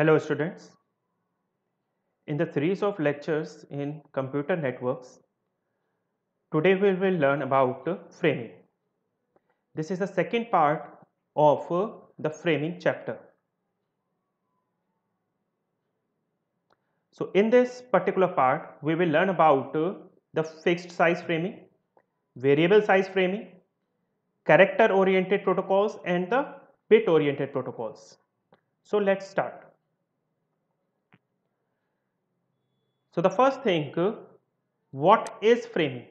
Hello students. In the series of lectures in computer networks, today we will learn about framing. This is the second part of the framing chapter. So in this particular part, we will learn about the fixed size framing, variable size framing, character oriented protocols and the bit oriented protocols. So let's start. So the first thing, what is framing?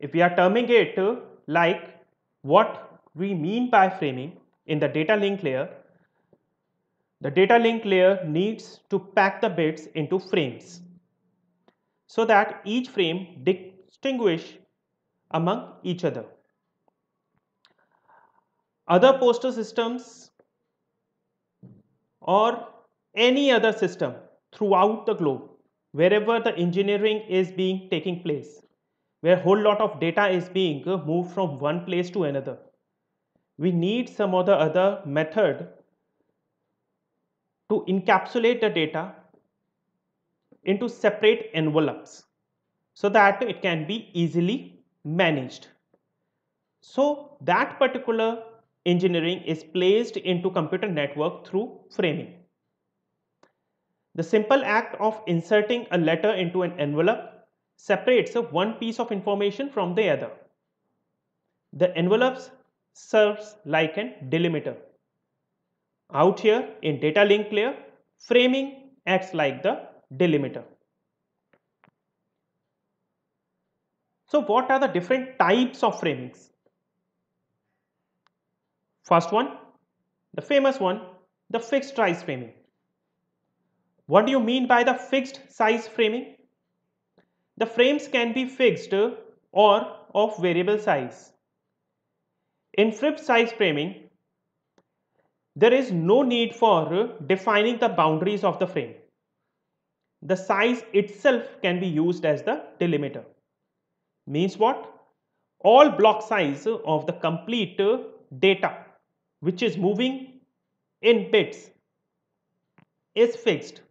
If we are terming it like what we mean by framing in the data link layer, the data link layer needs to pack the bits into frames so that each frame distinguish among each other. Other poster systems or any other system throughout the globe wherever the engineering is being taking place, where whole lot of data is being moved from one place to another. We need some other other method to encapsulate the data into separate envelopes so that it can be easily managed. So that particular engineering is placed into computer network through framing. The simple act of inserting a letter into an envelope separates one piece of information from the other. The envelopes serves like a delimiter. Out here in data link layer, framing acts like the delimiter. So what are the different types of framings? First one, the famous one, the fixed price framing. What do you mean by the fixed size framing? The frames can be fixed or of variable size. In fixed size framing, there is no need for defining the boundaries of the frame. The size itself can be used as the delimiter. Means what? All block size of the complete data which is moving in bits is fixed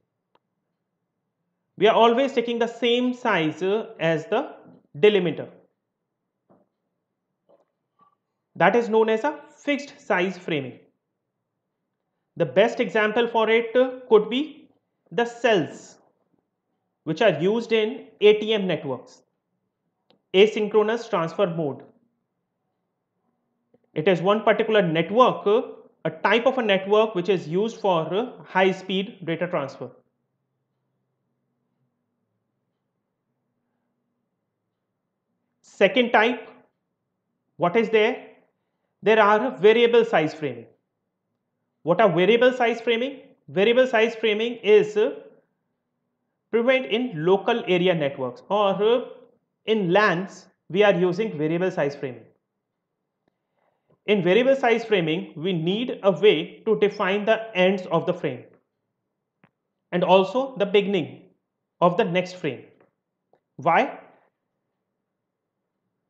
we are always taking the same size as the delimiter. That is known as a fixed size framing. The best example for it could be the cells which are used in ATM networks, asynchronous transfer mode. It is one particular network, a type of a network which is used for high speed data transfer. Second type, what is there? There are variable size framing. What are variable size framing? Variable size framing is prevent in local area networks or in LANs, we are using variable size framing. In variable size framing, we need a way to define the ends of the frame and also the beginning of the next frame. Why?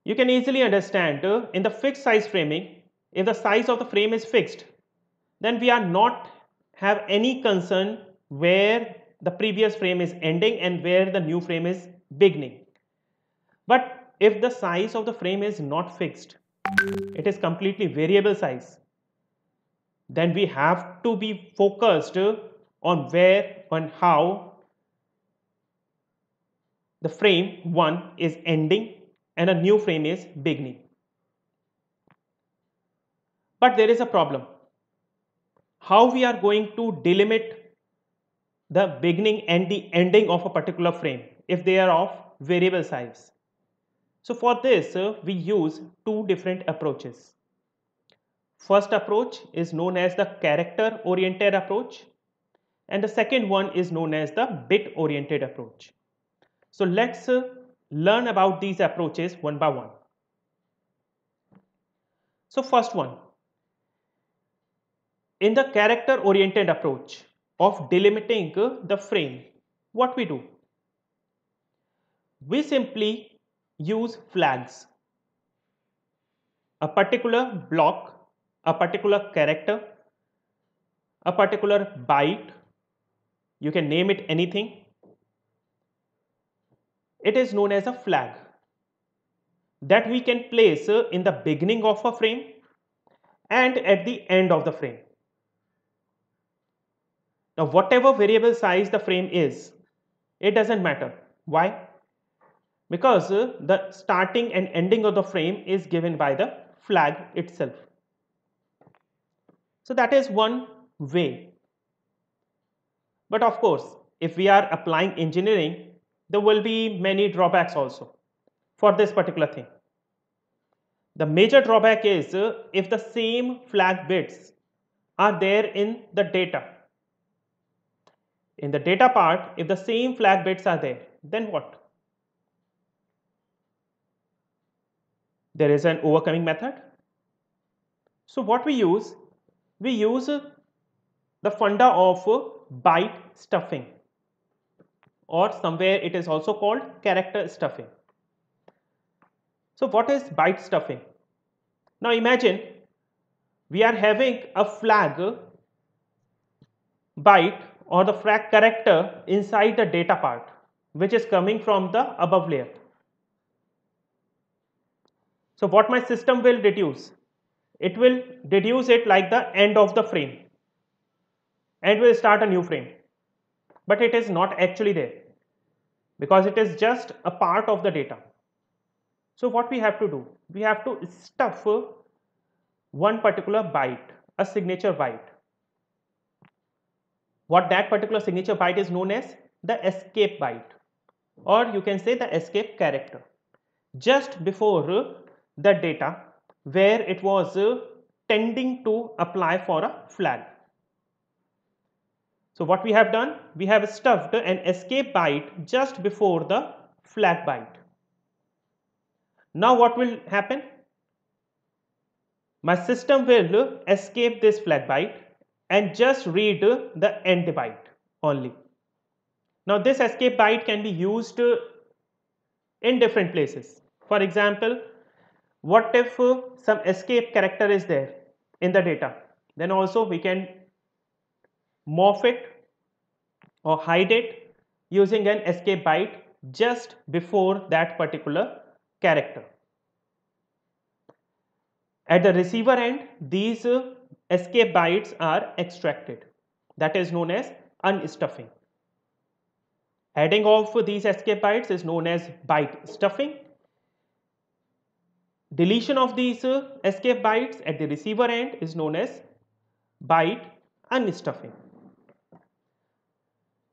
You can easily understand uh, in the fixed size framing, if the size of the frame is fixed, then we are not have any concern where the previous frame is ending and where the new frame is beginning. But if the size of the frame is not fixed, it is completely variable size, then we have to be focused uh, on where and how the frame 1 is ending and a new frame is beginning. But there is a problem. How we are going to delimit the beginning and the ending of a particular frame if they are of variable size. So for this, uh, we use two different approaches. First approach is known as the character oriented approach and the second one is known as the bit oriented approach. So let's uh, learn about these approaches one by one. So first one, in the character oriented approach of delimiting the frame, what we do? We simply use flags. A particular block, a particular character, a particular byte, you can name it anything it is known as a flag that we can place in the beginning of a frame and at the end of the frame. Now whatever variable size the frame is, it doesn't matter. Why? Because the starting and ending of the frame is given by the flag itself. So that is one way. But of course, if we are applying engineering, there will be many drawbacks also for this particular thing. The major drawback is if the same flag bits are there in the data. In the data part, if the same flag bits are there, then what? There is an overcoming method. So what we use? We use the funda of byte stuffing or somewhere it is also called character stuffing. So what is byte stuffing? Now imagine we are having a flag byte or the flag character inside the data part which is coming from the above layer. So what my system will deduce? It will deduce it like the end of the frame and will start a new frame. But it is not actually there because it is just a part of the data. So what we have to do? We have to stuff one particular byte, a signature byte. What that particular signature byte is known as the escape byte or you can say the escape character. Just before the data where it was tending to apply for a flag. So what we have done? We have stuffed an escape byte just before the flag byte. Now what will happen? My system will escape this flag byte and just read the end byte only. Now this escape byte can be used in different places. For example, what if some escape character is there in the data? Then also we can morph it or hide it using an escape byte just before that particular character. At the receiver end, these uh, escape bytes are extracted. That is known as unstuffing. Adding of these escape bytes is known as byte stuffing. Deletion of these uh, escape bytes at the receiver end is known as byte unstuffing.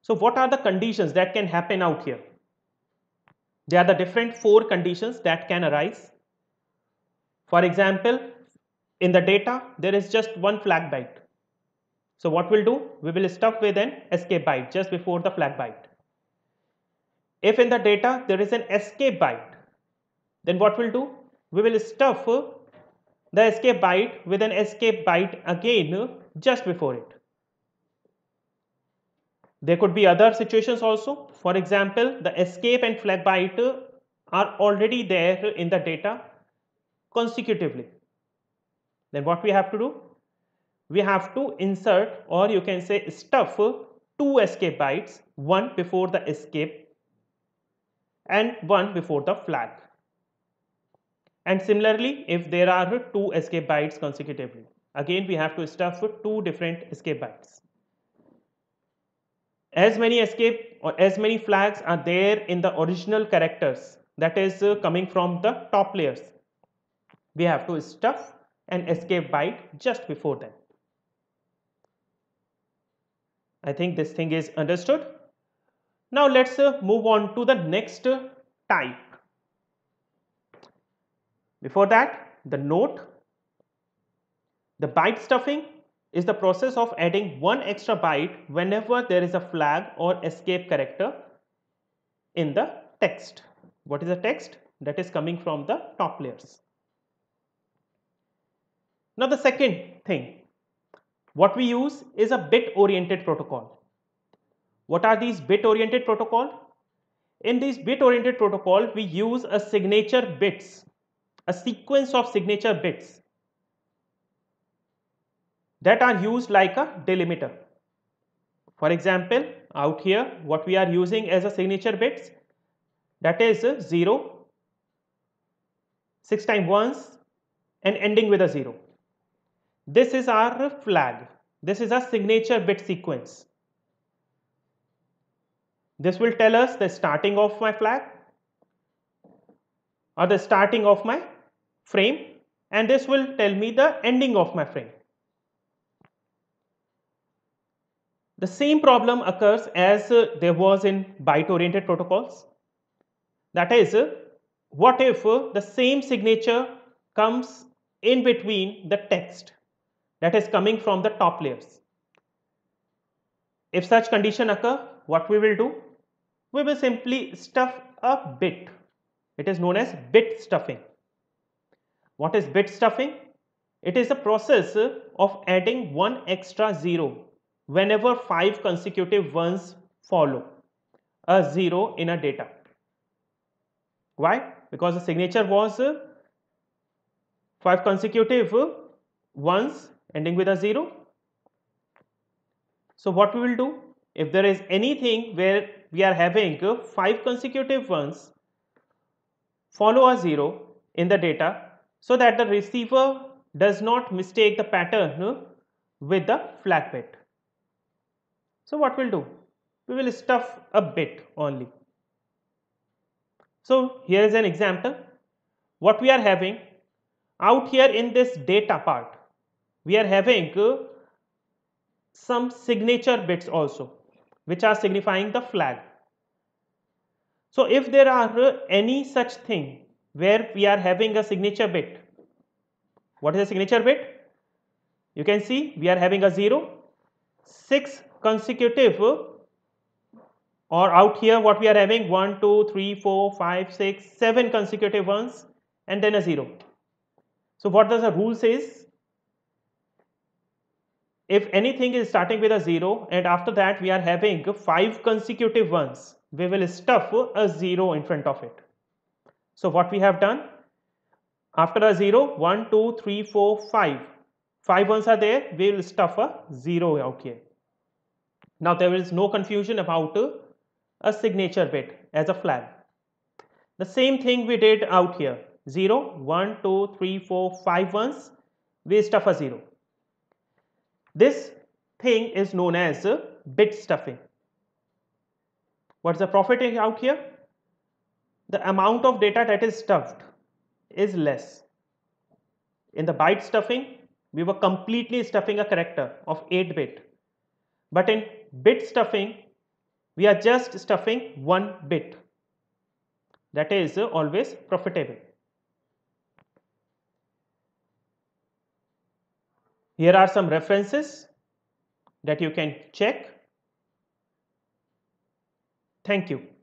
So what are the conditions that can happen out here? There are the different four conditions that can arise. For example, in the data, there is just one flag byte. So what we'll do? We will stuff with an escape byte just before the flag byte. If in the data there is an escape byte, then what we'll do? We will stuff the escape byte with an escape byte again just before it. There could be other situations also. For example, the escape and flag byte are already there in the data consecutively. Then what we have to do? We have to insert or you can say stuff two escape bytes, one before the escape and one before the flag. And similarly, if there are two escape bytes consecutively, again we have to stuff two different escape bytes as many escape or as many flags are there in the original characters that is uh, coming from the top layers we have to stuff an escape byte just before that. i think this thing is understood now let's uh, move on to the next uh, type before that the note the byte stuffing is the process of adding one extra byte whenever there is a flag or escape character in the text. What is the text? That is coming from the top layers. Now the second thing, what we use is a bit oriented protocol. What are these bit oriented protocol? In this bit oriented protocol, we use a signature bits, a sequence of signature bits that are used like a delimiter. For example, out here what we are using as a signature bits that is 0, 6 times 1s and ending with a 0. This is our flag. This is a signature bit sequence. This will tell us the starting of my flag or the starting of my frame and this will tell me the ending of my frame. The same problem occurs as uh, there was in byte-oriented protocols. That is, uh, what if uh, the same signature comes in between the text that is coming from the top layers? If such condition occur, what we will do? We will simply stuff a bit. It is known as bit stuffing. What is bit stuffing? It is a process uh, of adding one extra zero whenever five consecutive ones follow a zero in a data. Why? Because the signature was uh, five consecutive uh, ones ending with a zero. So what we will do if there is anything where we are having uh, five consecutive ones follow a zero in the data so that the receiver does not mistake the pattern with the flag bit. So what we'll do? We will stuff a bit only. So here is an example. What we are having out here in this data part, we are having uh, some signature bits also, which are signifying the flag. So if there are uh, any such thing where we are having a signature bit, what is a signature bit? You can see we are having a 0, 6 consecutive or out here what we are having 1 2 3 4 5 6 7 consecutive ones and then a 0 so what does the rule says if anything is starting with a 0 and after that we are having 5 consecutive ones we will stuff a 0 in front of it so what we have done after a 0 1 2 3 4 5 5 ones are there we will stuff a 0 out here now there is no confusion about a signature bit as a flag. The same thing we did out here. 0, 1, 2, 3, 4, 5 ones. We stuff a 0. This thing is known as bit stuffing. What's the profit out here? The amount of data that is stuffed is less. In the byte stuffing, we were completely stuffing a character of 8 bit but in bit stuffing, we are just stuffing one bit. That is always profitable. Here are some references that you can check. Thank you.